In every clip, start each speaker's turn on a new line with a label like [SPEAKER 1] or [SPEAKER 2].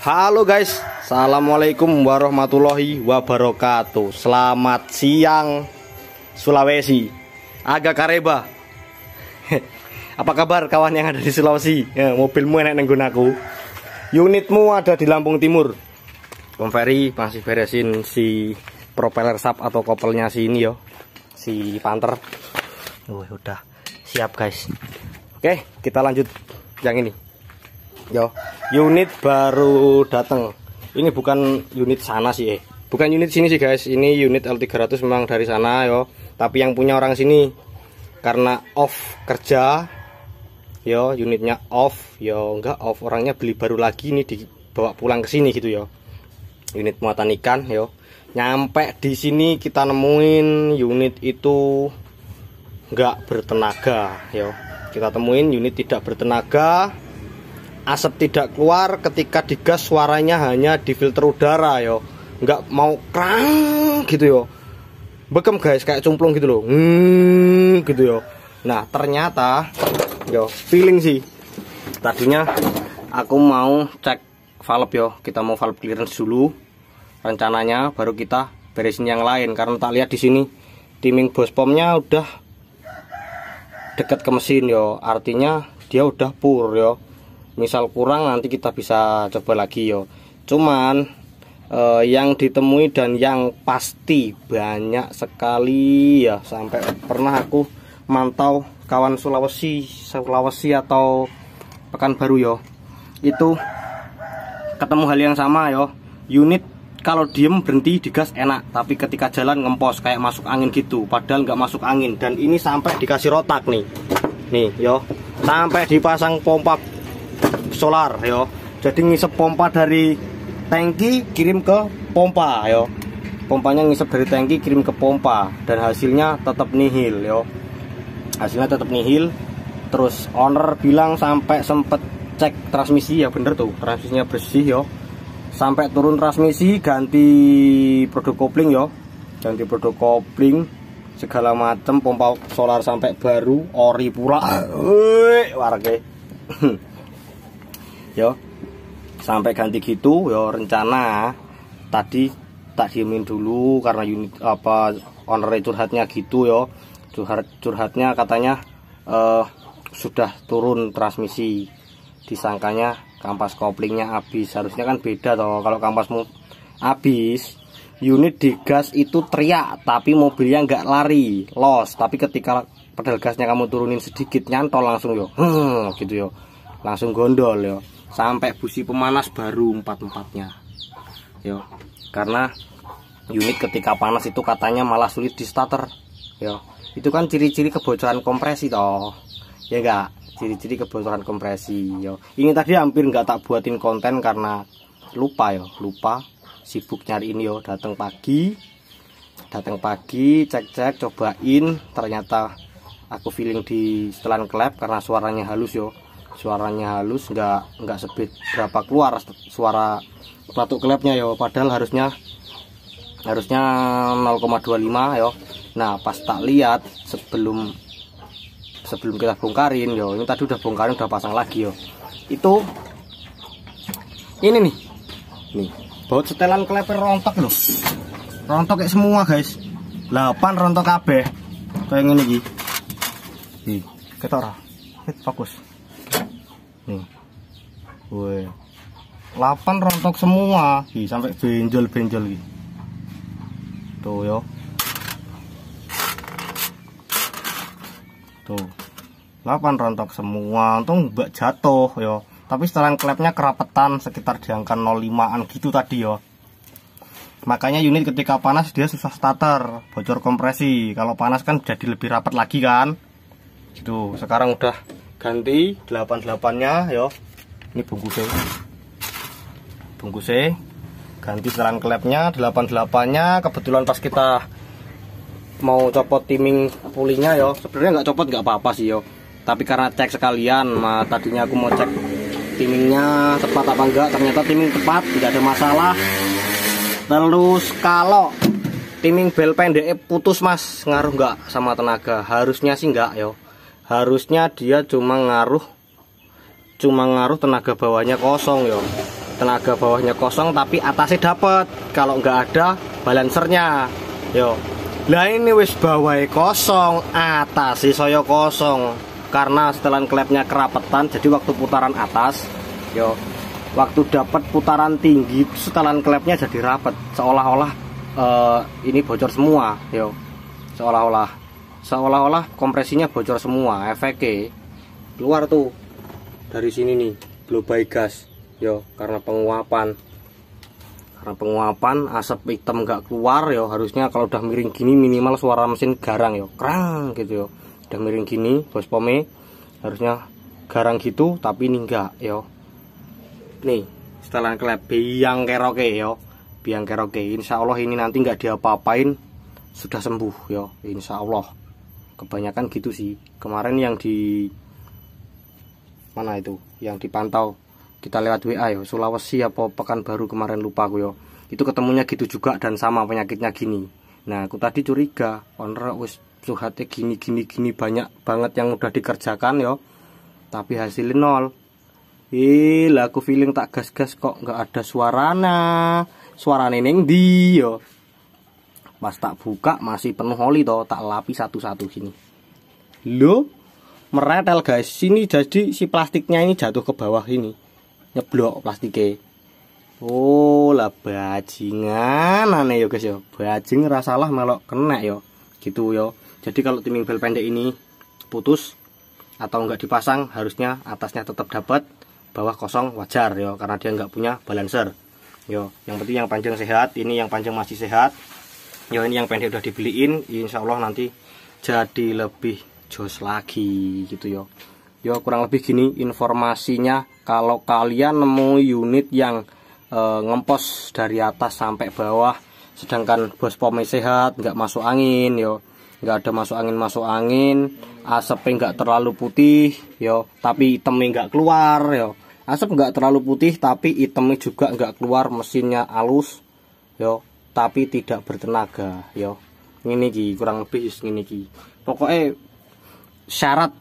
[SPEAKER 1] Halo guys, Assalamualaikum warahmatullahi wabarakatuh Selamat siang Sulawesi Agak kareba Apa kabar kawan yang ada di Sulawesi? Ya, mobilmu enak nenggun aku Unitmu ada di Lampung Timur Om Ferry masih beresin si propeller sub atau kopelnya si ini yo Si Panther Wih, Udah siap guys Oke, kita lanjut yang ini yo unit baru datang ini bukan unit sana sih eh. bukan unit sini sih guys ini unit L300 memang dari sana yo tapi yang punya orang sini karena off kerja yo unitnya off yo enggak off orangnya beli baru lagi ini dibawa pulang ke sini gitu yo unit muatan ikan yo nyampe di sini kita nemuin unit itu enggak bertenaga yo kita temuin unit tidak bertenaga asap tidak keluar ketika digas suaranya hanya di filter udara yo nggak mau kerang, gitu yo bekem guys kayak cumplung gitu loh hmm, gitu yo nah ternyata yo feeling sih tadinya aku mau cek valve yo kita mau valve clearance dulu rencananya baru kita beresin yang lain karena tak lihat di sini timing bos pomnya udah dekat ke mesin yo artinya dia udah pur yo misal kurang nanti kita bisa coba lagi yo cuman eh, yang ditemui dan yang pasti banyak sekali ya sampai pernah aku mantau kawan Sulawesi Sulawesi atau Pekanbaru yo itu ketemu hal yang sama yo unit kalau diem berhenti di enak tapi ketika jalan ngempos kayak masuk angin gitu padahal nggak masuk angin dan ini sampai dikasih rotak nih nih yo sampai dipasang pompa solar yo. Jadi ngisep pompa dari tangki kirim ke pompa yo. Pompanya ngisep dari tangki kirim ke pompa dan hasilnya tetap nihil yo. Hasilnya tetap nihil. Terus owner bilang sampai sempet cek transmisi ya bener tuh transmisinya bersih yo sampai turun transmisi ganti produk kopling yo ganti produk kopling segala macam pompa solar sampai baru ori pula warga yo sampai ganti gitu yo rencana tadi tak diemin dulu karena unit apa owner curhatnya gitu yo curhat curhatnya katanya eh, sudah turun transmisi disangkanya kampas koplingnya habis harusnya kan beda toh kalau kampasmu habis unit digas itu teriak tapi mobilnya nggak lari los tapi ketika pedal gasnya kamu turunin sedikit nyantol langsung yo hmm, gitu yo langsung gondol yo sampai busi pemanas baru empat-empatnya yo karena unit ketika panas itu katanya malah sulit di starter yo itu kan ciri-ciri kebocoran kompresi toh ya enggak ciri-ciri kebocoran kompresi yo ini tadi hampir nggak tak buatin konten karena lupa yo lupa sibuk nyari ini yo datang pagi datang pagi cek-cek cobain ternyata aku feeling di setelan klep karena suaranya halus yo suaranya halus nggak nggak speed berapa keluar suara batuk klepnya yo padahal harusnya harusnya 0,25 yo nah pas tak lihat sebelum sebelum kita bongkarin yo ini tadi udah bongkarin udah pasang lagi yo itu ini nih nih baut setelan kleper rontok loh rontok kayak semua guys 8 rontok kabeh kayak gini iki ketor fokus Nih. Woi. Lapan rontok semua, Hi, sampai benjol-benjol gitu. Tuh yo. Tuh. Lapan rontok semua, untung mbak jatuh yo. Tapi setelan klepnya kerapetan sekitar di angka 05-an gitu tadi yo. Makanya unit ketika panas dia susah starter, bocor kompresi. Kalau panas kan jadi lebih rapat lagi kan. Gitu, sekarang udah ganti 88 nya yo ini bungkusnya bungkusnya ganti setelan klepnya 88 nya kebetulan pas kita mau copot timing pulinya yo sebenarnya nggak copot nggak apa-apa sih yo tapi karena cek sekalian nah, tadinya aku mau cek timingnya tepat apa enggak ternyata timing tepat tidak ada masalah terus kalau timing bel pendek putus mas ngaruh nggak sama tenaga harusnya sih nggak yo harusnya dia cuma ngaruh cuma ngaruh tenaga bawahnya kosong ya tenaga bawahnya kosong tapi atasnya dapat kalau nggak ada balancernya yo lah ini wis bawahnya kosong atas sih soyo kosong karena setelan klepnya kerapetan jadi waktu putaran atas yo waktu dapat putaran tinggi setelan klepnya jadi rapet seolah-olah uh, ini bocor semua yo seolah-olah seolah-olah kompresinya bocor semua efeknya keluar tuh dari sini nih blow by gas yo karena penguapan karena penguapan asap hitam nggak keluar yo harusnya kalau udah miring gini minimal suara mesin garang yo kerang gitu yo udah miring gini bos pome harusnya garang gitu tapi ini enggak yo nih setelan klep biang keroke yo biang keroke insya Allah ini nanti nggak diapa-apain sudah sembuh yo insya Allah kebanyakan gitu sih kemarin yang di mana itu yang dipantau kita lewat WA yo Sulawesi apa Pekanbaru kemarin lupa aku yo itu ketemunya gitu juga dan sama penyakitnya gini nah aku tadi curiga owner wis suhatnya gini gini gini banyak banget yang udah dikerjakan yo tapi hasilnya nol Ih, aku feeling tak gas-gas kok nggak ada suarana. Suarane ning ndi yo? Pas tak buka masih penuh oli toh, tak lapis satu-satu sini. Lo meretel guys. Sini jadi si plastiknya ini jatuh ke bawah ini. Nyeblok plastiknya. Oh lah bajingan aneh yo guys yo. Bajing rasalah melok kena yo. Gitu yo. Jadi kalau timing bel pendek ini putus atau enggak dipasang harusnya atasnya tetap dapat bawah kosong wajar yo karena dia enggak punya balancer yo yang penting yang panjang sehat ini yang panjang masih sehat ya ini yang pendek udah dibeliin insya Allah nanti jadi lebih jos lagi gitu yo. Yo kurang lebih gini informasinya kalau kalian nemu unit yang e, ngempos dari atas sampai bawah sedangkan bos pomnya sehat nggak masuk angin yo nggak ada masuk angin masuk angin asapnya nggak terlalu putih yo tapi itemnya nggak keluar yo asap nggak terlalu putih tapi itemnya juga nggak keluar mesinnya halus yo tapi tidak bertenaga yo ini ki kurang lebih ini ki pokoknya syarat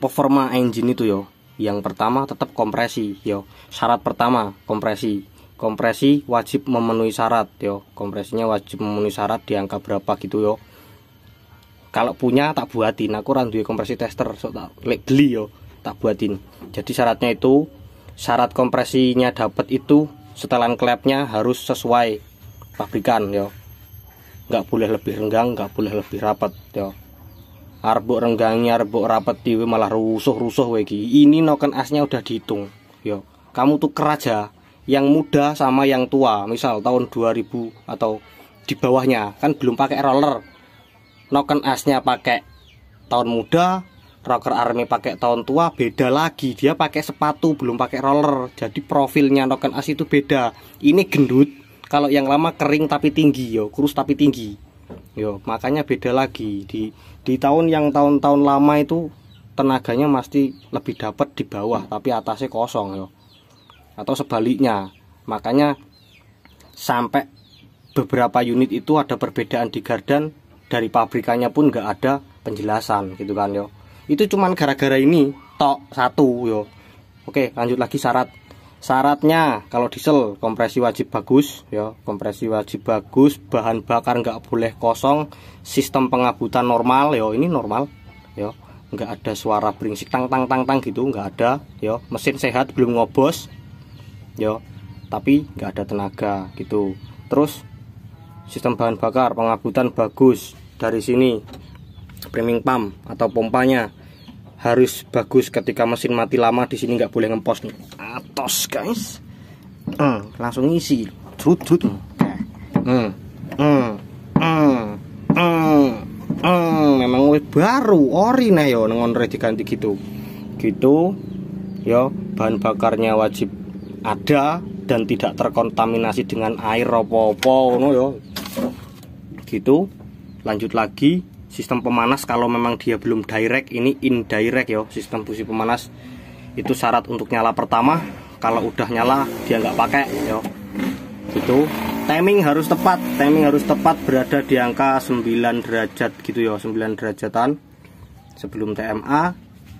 [SPEAKER 1] performa engine itu yo yang pertama tetap kompresi yo syarat pertama kompresi kompresi wajib memenuhi syarat yo kompresinya wajib memenuhi syarat di angka berapa gitu yo kalau punya tak buatin aku randui kompresi tester so tak beli yo tak buatin jadi syaratnya itu syarat kompresinya dapat itu setelan klepnya harus sesuai pabrikan yo nggak boleh lebih renggang nggak boleh lebih rapat yo Arbo renggangnya arbo rapat tiwe malah rusuh rusuh wegi ini noken asnya udah dihitung yo kamu tuh keraja yang muda sama yang tua misal tahun 2000 atau di bawahnya kan belum pakai roller noken asnya pakai tahun muda rocker army pakai tahun tua beda lagi dia pakai sepatu belum pakai roller jadi profilnya noken as itu beda ini gendut kalau yang lama kering tapi tinggi yo kurus tapi tinggi yo makanya beda lagi di di tahun yang tahun-tahun lama itu tenaganya pasti lebih dapat di bawah tapi atasnya kosong yo atau sebaliknya makanya sampai beberapa unit itu ada perbedaan di gardan dari pabrikannya pun nggak ada penjelasan gitu kan yo itu cuman gara-gara ini tok satu yo oke lanjut lagi syarat syaratnya kalau diesel kompresi wajib bagus ya kompresi wajib bagus bahan bakar nggak boleh kosong sistem pengabutan normal ya ini normal ya nggak ada suara beringsik tang tang tang tang gitu nggak ada ya mesin sehat belum ngobos ya tapi nggak ada tenaga gitu terus sistem bahan bakar pengabutan bagus dari sini priming pump atau pompanya harus bagus ketika mesin mati lama di sini nggak boleh ngempos nih atos guys hmm, langsung isi trut trut hmm. hmm. Hmm. Hmm. Hmm. Hmm. memang baru ori nah yo nengon diganti gitu gitu yo bahan bakarnya wajib ada dan tidak terkontaminasi dengan air opo-opo no yo gitu lanjut lagi sistem pemanas kalau memang dia belum direct ini indirect yo sistem busi pemanas itu syarat untuk nyala pertama kalau udah nyala dia nggak pakai yo itu timing harus tepat timing harus tepat berada di angka 9 derajat gitu ya 9 derajatan sebelum TMA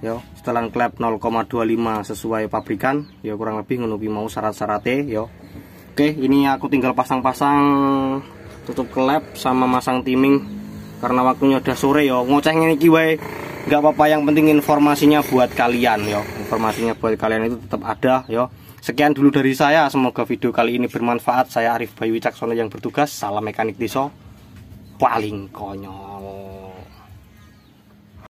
[SPEAKER 1] yo setelan klep 0,25 sesuai pabrikan ya kurang lebih ngono mau syarat-syaratnya yo oke ini aku tinggal pasang-pasang tutup klep sama masang timing karena waktunya udah sore yo ngoceng ini kiwai nggak apa-apa yang penting informasinya buat kalian yo informasinya buat kalian itu tetap ada yo sekian dulu dari saya semoga video kali ini bermanfaat saya Arif Bayu Wicaksono yang bertugas salam mekanik diso paling konyol